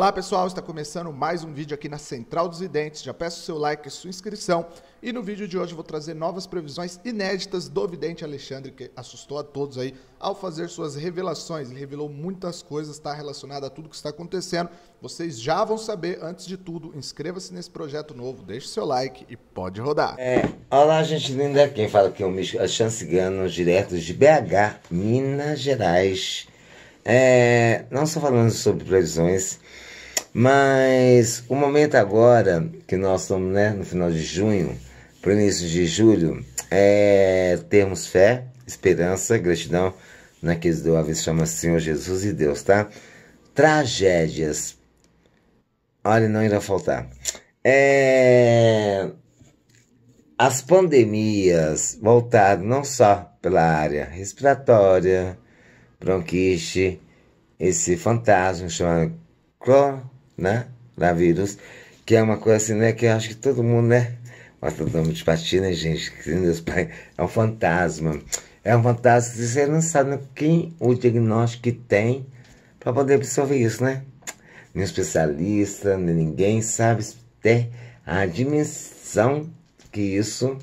Olá pessoal, está começando mais um vídeo aqui na Central dos Videntes. Já peço seu like e sua inscrição. E no vídeo de hoje vou trazer novas previsões inéditas do vidente Alexandre, que assustou a todos aí ao fazer suas revelações. Ele revelou muitas coisas, está relacionado a tudo que está acontecendo. Vocês já vão saber. Antes de tudo, inscreva-se nesse projeto novo, deixe seu like e pode rodar. É, olá gente linda, quem fala aqui é o Michel Alexandre Cigano, direto de BH, Minas Gerais. É, não só falando sobre previsões, mas o momento agora, que nós estamos né, no final de junho, para o início de julho, é termos fé, esperança, gratidão naqueles né, do Ave chama Senhor Jesus e Deus, tá? Tragédias. Olha, não irá faltar. É... As pandemias voltaram não só pela área respiratória, bronquite, esse fantasma chamado coronavírus, né, que é uma coisa assim, né, que eu acho que todo mundo, né, bota o nome de patina, gente, que Deus Pai, é um fantasma. É um fantasma você não sabe quem o diagnóstico que tem para poder absorver isso, né? Nem especialista, nem ninguém sabe ter a dimensão que isso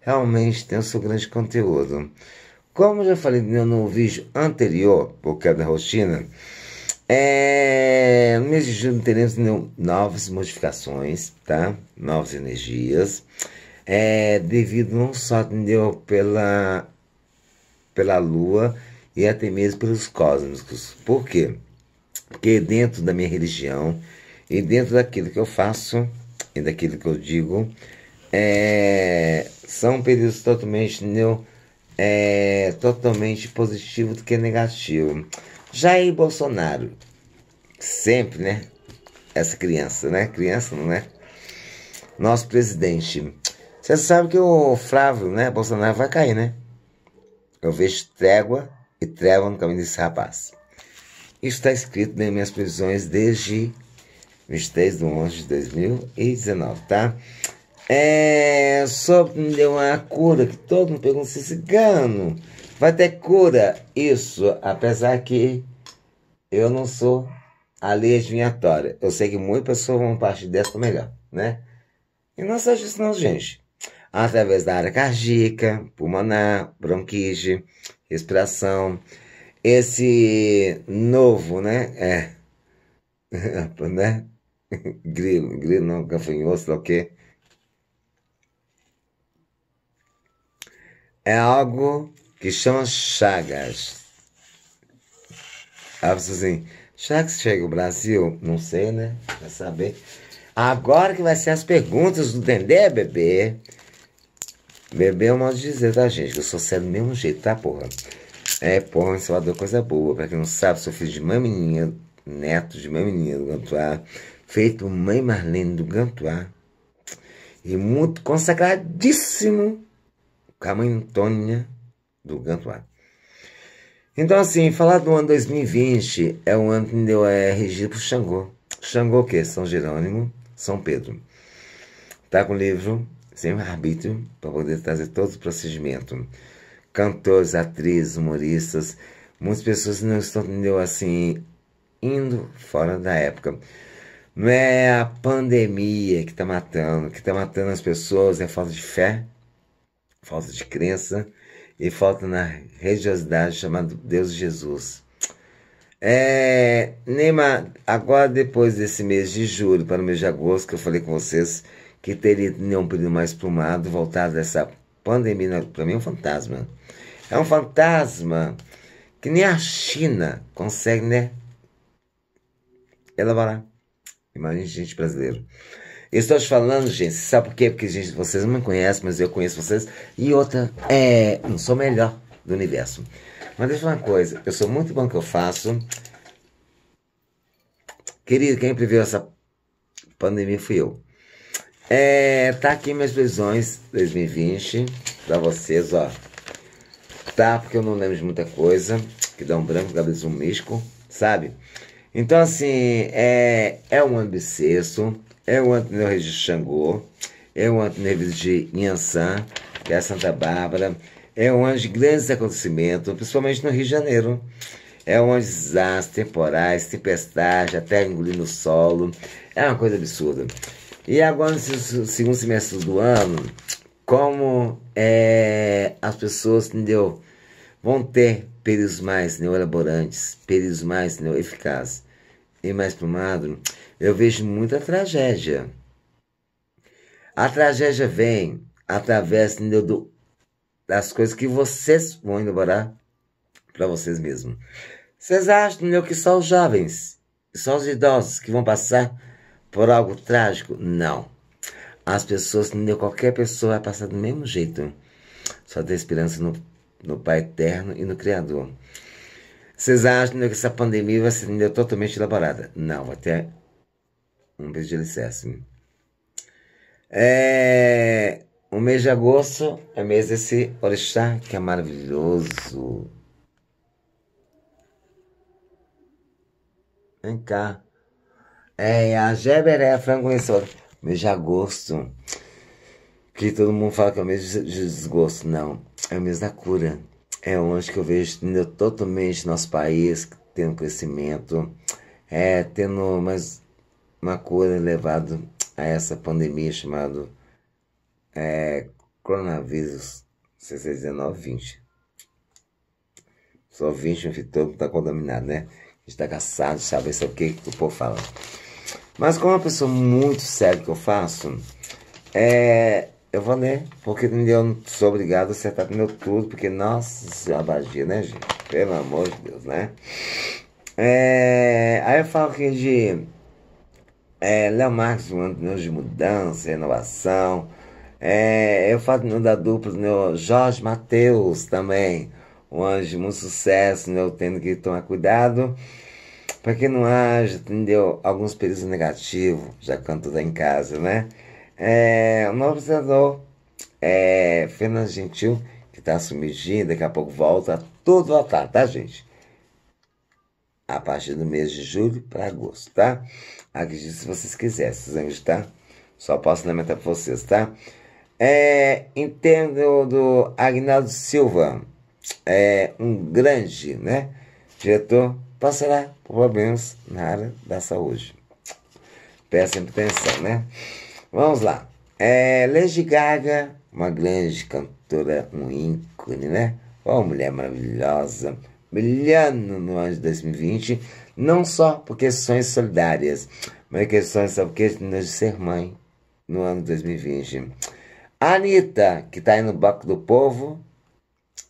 realmente tem o seu grande conteúdo. Como já falei no vídeo anterior, por causa da rotina, é, no mês de junho teremos novas modificações, tá? Novas energias. É, devido não só entendeu, pela, pela Lua e até mesmo pelos cósmicos. Por quê? Porque dentro da minha religião e dentro daquilo que eu faço e daquilo que eu digo, é, são períodos totalmente, entendeu? Né, é, totalmente positivos do que negativos. Jair Bolsonaro, sempre, né? Essa criança, né? Criança, não é? Nosso presidente. Você sabe que o Flávio, né? Bolsonaro vai cair, né? Eu vejo trégua e treva no caminho desse rapaz. Isso está escrito nas né, minhas previsões desde 23 de 11 de 2019, tá? É, só me deu uma cura que todo mundo pergunta se cigano. Vai ter cura isso, apesar que eu não sou a lei adivinhatória. Eu sei que muitas pessoas vão partir dessa melhor, né? E não é só isso não, gente. Através da área cardíaca, pulmonar, bronquite, respiração. Esse novo, né? É. né? grilo, grilo não, gafanhoto, sei lá o quê. É algo que são as chagas. Ah, você assim, já que chega o Brasil, não sei, né? Vai saber. Agora que vai ser as perguntas do Dendê, bebê. Bebê é um modo de dizer, tá, gente? Que eu sou sério do mesmo jeito, tá, porra? É, porra, em Salvador, coisa boa. Pra quem não sabe, sou filho de mãe menina, neto de mãe menina do Gantuá, feito mãe Marlene do Gantuá. E muito consagradíssimo com a mãe Antônia do Gantuá. Então, assim, falar do ano 2020 é um ano que a é, regir pro Xangô. Xangô o quê? São Jerônimo, São Pedro. Tá com o livro sem arbítrio para poder trazer todo o procedimento. Cantores, atrizes, humoristas, muitas pessoas não estão, entendeu, assim, indo fora da época. Não é a pandemia que está matando, que está matando as pessoas, é falta de fé, falta de crença, e falta na religiosidade chamado Deus Jesus. É, Neymar, agora depois desse mês de julho para o mês de agosto, que eu falei com vocês que teria um período mais plumado, voltado dessa pandemia, né? para mim é um fantasma. É um fantasma que nem a China consegue, né? Elaborar. Imagina gente brasileira. Eu estou te falando, gente, sabe por quê? Porque gente, vocês não me conhecem, mas eu conheço vocês. E outra, é, não sou melhor do universo. Mas deixa eu falar uma coisa, eu sou muito bom que eu faço. Querido, quem previu essa pandemia fui eu. É, tá aqui minhas previsões 2020 pra vocês, ó. Tá, porque eu não lembro de muita coisa. Que dá um branco, cabeça um místico, sabe? Então, assim, é, é um ano bissexto é o Anto Neves de Xangô, é o Anto Neves de Inhansã, que é a Santa Bárbara, é um ano de grandes acontecimentos, principalmente no Rio de Janeiro. É um ano de desastres temporais, tempestades, até engolindo o solo. É uma coisa absurda. E agora, no segundo semestre do ano, como é, as pessoas entendeu, vão ter períodos mais neoelaborantes, períodos mais neoeficazes e mais para o magro, eu vejo muita tragédia. A tragédia vem através entendeu, do, das coisas que vocês vão elaborar para vocês mesmos. Vocês acham entendeu, que só os jovens, só os idosos que vão passar por algo trágico? Não. As pessoas, entendeu, qualquer pessoa vai passar do mesmo jeito. Só ter esperança no, no Pai Eterno e no Criador. Vocês acham que essa pandemia vai ser totalmente elaborada? Não, até um mês de licença. É, o mês de agosto é mês desse orixá que é maravilhoso. Vem cá. É a Jeberé, frango Mês de agosto. Que todo mundo fala que é o mês de desgosto. Não, é o mês da cura é onde que eu vejo ainda totalmente nosso país tendo crescimento, é, tendo mais uma cura levada a essa pandemia chamada é, coronavírus CC19-20. Só 20 anfitrião está contaminado, né? está caçado, sabe? Isso é o que, que o povo fala. Mas como é uma pessoa muito séria que eu faço, é, eu vou ler, porque eu não sou obrigado a acertar meu tudo, porque, nossa, a né, gente? Pelo amor de Deus, né? É, aí eu falo aqui de é, Léo Marques, um ano de mudança, renovação. É, eu falo no da dupla, meu Jorge Matheus também, um anjo de muito sucesso, né, eu tendo que tomar cuidado para que não haja, entendeu? Alguns períodos negativos, já canto lá em casa, né? É, o novo senador é, Fernando Gentil, que está sumidinho, daqui a pouco volta tudo todo votar, tá, gente? A partir do mês de julho para agosto, tá? Aqui se vocês quiserem, vocês tá? Só posso lamentar para vocês, tá? É, entendo do Agnaldo Silva, é um grande, né? Diretor passará por problemas na área da saúde. Peça atenção, né? Vamos lá. É, Lady Gaga, uma grande cantora, um ícone, né? Uma mulher maravilhosa, brilhando no ano de 2020, não só por questões solidárias, mas questões só por de ser mãe no ano de 2020. A Anitta, que tá aí no banco do povo,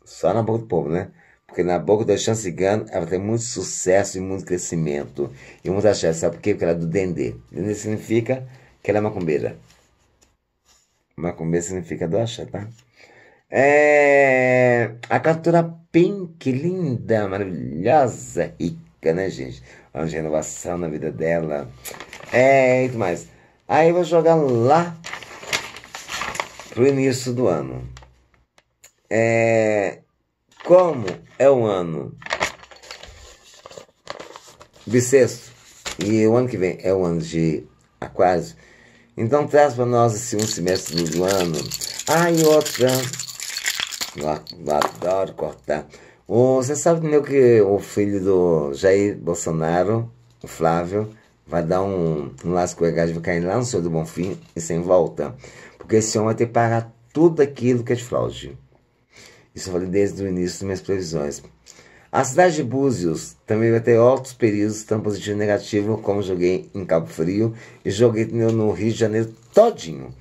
só na boca do povo, né? Porque na boca da chance Cigano ela tem muito sucesso e muito crescimento. E muita chance, sabe por quê? Porque ela é do Dendê. Dendê significa que ela é macumbeira. Macumbeira significa do axé, tá? É... A captura pink, linda, maravilhosa, rica, né, gente? Uma renovação na vida dela. É, e tudo mais. Aí eu vou jogar lá pro início do ano. É... Como é o ano bissexto e o ano que vem é o ano de aquário, então traz para nós esse um semestre do ano. Ah, e outra. Eu adoro cortar. Oh, você sabe meu, que o filho do Jair Bolsonaro, o Flávio, vai dar um, um lasco legais, vai cair lá no Senhor do Bonfim e sem volta. Porque esse homem vai ter que pagar tudo aquilo que é de fraude. Isso eu falei desde o início das minhas previsões. A cidade de Búzios também vai ter altos períodos, tanto positivo e negativo, como joguei em Cabo Frio e joguei no Rio de Janeiro todinho.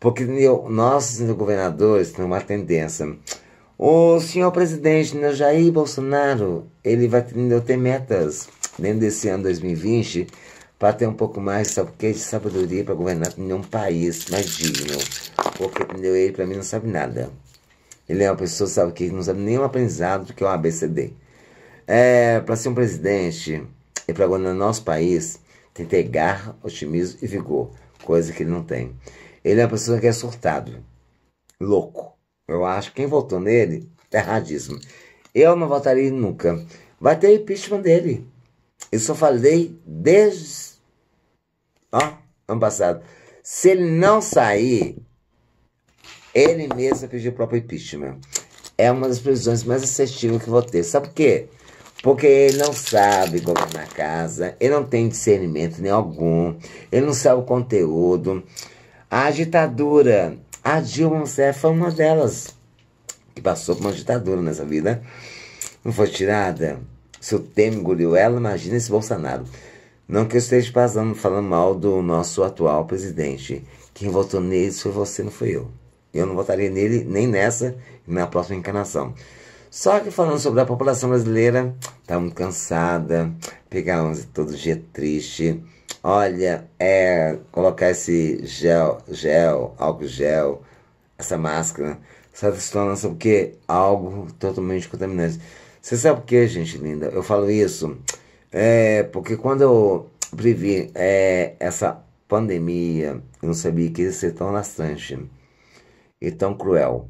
Porque meu, nós, governadores, temos uma tendência. O senhor presidente meu Jair Bolsonaro, ele vai entendeu, ter metas dentro desse ano 2020 para ter um pouco mais sabe, de sabedoria para governar um país mais digno. Porque entendeu, ele para mim não sabe nada. Ele é uma pessoa, sabe, que não sabe nenhum aprendizado do que é o ABCD. É, para ser um presidente e para governar nosso país, tem que ter garra, otimismo e vigor, coisa que ele não tem. Ele é uma pessoa que é surtado, louco. Eu acho que quem votou nele é erradíssimo. Eu não votaria nunca. Vai ter impeachment dele. Eu só falei desde. Ó, ano passado. Se ele não sair, ele mesmo pediu o próprio impeachment. É uma das prisões mais assertivas que vou ter. Sabe por quê? Porque ele não sabe governar a casa, ele não tem discernimento nem algum, ele não sabe o conteúdo. A ditadura, a Dilma Rousseff foi uma delas que passou por uma ditadura nessa vida. Não foi tirada. Se o Temer engoliu ela, imagina esse Bolsonaro. Não que eu esteja passando, falando mal do nosso atual presidente. Quem votou nele foi você, não foi eu. Eu não votaria nele nem nessa, na próxima encarnação. Só que falando sobre a população brasileira, tá muito cansada, pegar 11 todo dia triste. Olha, é colocar esse gel, gel, álcool gel, essa máscara, sabe tá se torna sabe o quê? Algo totalmente contaminante. Você sabe por quê, gente linda? Eu falo isso é porque quando eu previ é, essa pandemia, eu não sabia que ia ser tão lastrante e é tão cruel.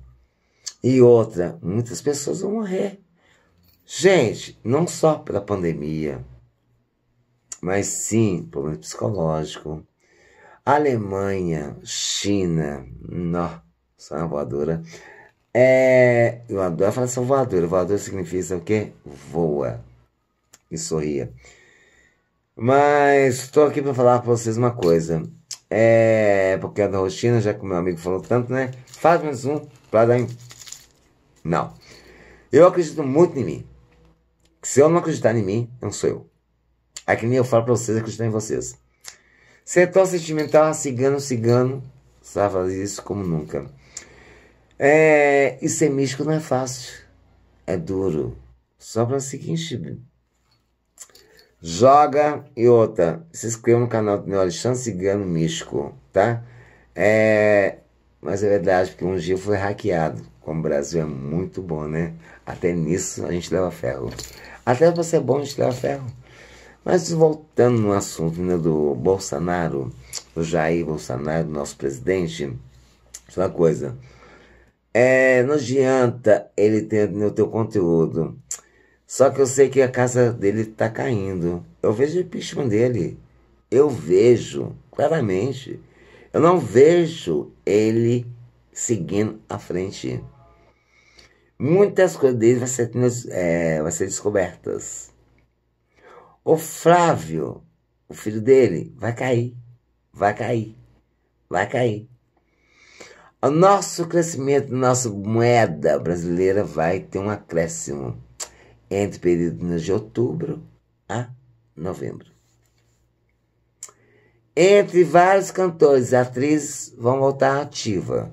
E outra, muitas pessoas vão morrer. Gente, não só pela pandemia, mas sim problema psicológico. Alemanha, China, nossa, voadora. É, eu adoro falar só voadora. Voadora significa o quê? Voa. E sorria. Mas estou aqui para falar para vocês uma coisa. É, porque é da roxina, já que meu amigo falou tanto, né? Faz mais um pra dar. Em... Não. Eu acredito muito em mim. Se eu não acreditar em mim, não sou eu. É que nem eu falo pra vocês acreditar em vocês. tão sentimental, ah, cigano, cigano. Sabe fazer isso como nunca. É, e ser místico não é fácil. É duro. Só pra seguinte, joga e outra, se inscreva no canal do meu Alexandre Cigano Místico, tá? É, mas é verdade, porque um dia foi hackeado. Como o Brasil é muito bom, né? Até nisso a gente leva ferro. Até pra ser bom a gente leva ferro. Mas voltando no assunto né, do Bolsonaro, do Jair Bolsonaro, nosso presidente, só uma coisa. É, não adianta ele ter no né, teu conteúdo só que eu sei que a casa dele tá caindo. Eu vejo o impeachment dele. Eu vejo, claramente. Eu não vejo ele seguindo à frente. Muitas coisas dele vão ser, é, ser descobertas. O Flávio, o filho dele, vai cair. Vai cair. Vai cair. O nosso crescimento, nossa moeda brasileira vai ter um acréscimo é entre período de outubro a novembro. Entre vários cantores, atrizes vão voltar ativa.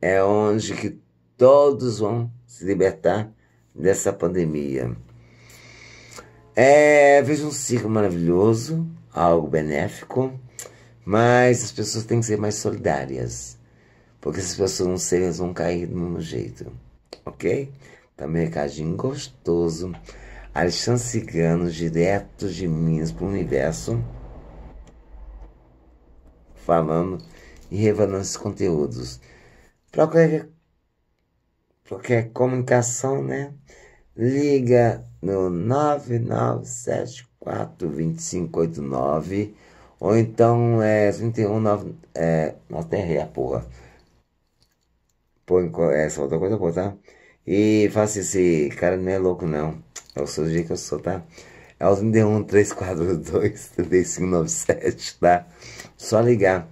É onde que todos vão se libertar dessa pandemia. É, vejo um ciclo maravilhoso, algo benéfico, mas as pessoas têm que ser mais solidárias, porque se as pessoas não serem, elas vão cair do mesmo jeito, ok? Também tá recadinho gostoso. Alexandre Cigano, direto de Minas para o universo. Falando e revelando esses conteúdos. Para qualquer, qualquer comunicação, né? Liga no 99742589 ou então é 319 é, nossa, errei a porra. Pô, é, só outra coisa boa, tá? E fala assim, esse cara não é louco não. Eu é sou do jeito que eu sou, tá? É o 31 342 3597, tá? Só ligar.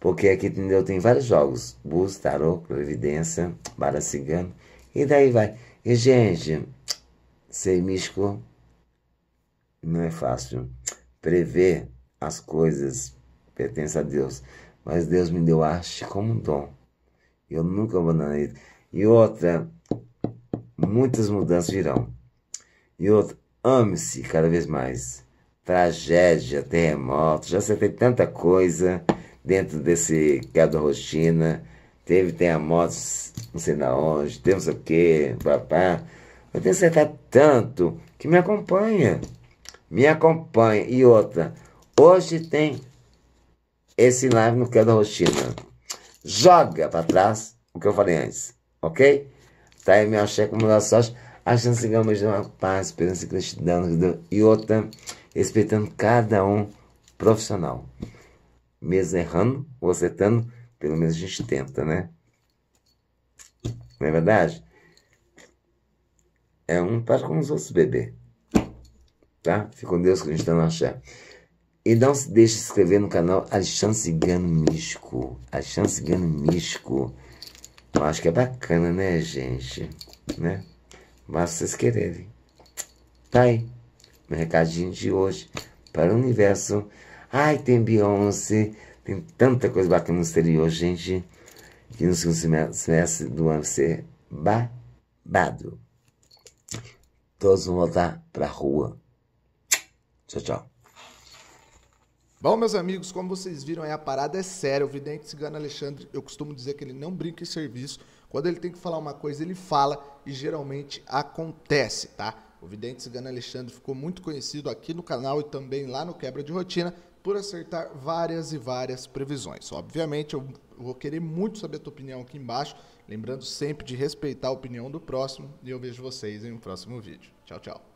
Porque aqui, entendeu? Tem vários jogos. Bus, tarô, previdência, bala cigano. E daí vai. E, gente, ser místico não é fácil. Prever as coisas pertence a Deus. Mas Deus me deu arte como um dom. Eu nunca abandonei. E outra, muitas mudanças virão. E outro, ame-se cada vez mais. Tragédia, terremoto, já acertei tanta coisa dentro desse quebra rotina. Teve terremotos, não sei na onde, tem não sei o que, papá. Eu tenho certeza tanto que me acompanha. Me acompanha. E outra, hoje tem esse live no quebra rotina. Joga para trás o que eu falei antes, ok? Time, tá, Axé, como nós sós, achando sigamos uma paz, esperança e dando e outra, respeitando cada um profissional. Mesmo errando ou acertando, pelo menos a gente tenta, né? Não é verdade? É um para com os outros, bebê. Tá? Fica com Deus que a gente está no axé. E não se deixe de inscrever no canal Alexandre Cigano Místico. Alexandre Cigano Místico. Eu então, acho que é bacana, né, gente? Né? Mas vocês quererem. Tá aí. Meu recadinho de hoje. Para o universo. Ai, tem Beyoncé. Tem tanta coisa bacana no exterior, gente. Que no segundo semestre do ano ser é babado. Todos vão voltar pra rua. Tchau, tchau. Bom, meus amigos, como vocês viram aí, a parada é séria. O vidente cigano Alexandre, eu costumo dizer que ele não brinca em serviço. Quando ele tem que falar uma coisa, ele fala e geralmente acontece, tá? O vidente cigano Alexandre ficou muito conhecido aqui no canal e também lá no Quebra de Rotina por acertar várias e várias previsões. Obviamente, eu vou querer muito saber a tua opinião aqui embaixo, lembrando sempre de respeitar a opinião do próximo e eu vejo vocês em um próximo vídeo. Tchau, tchau.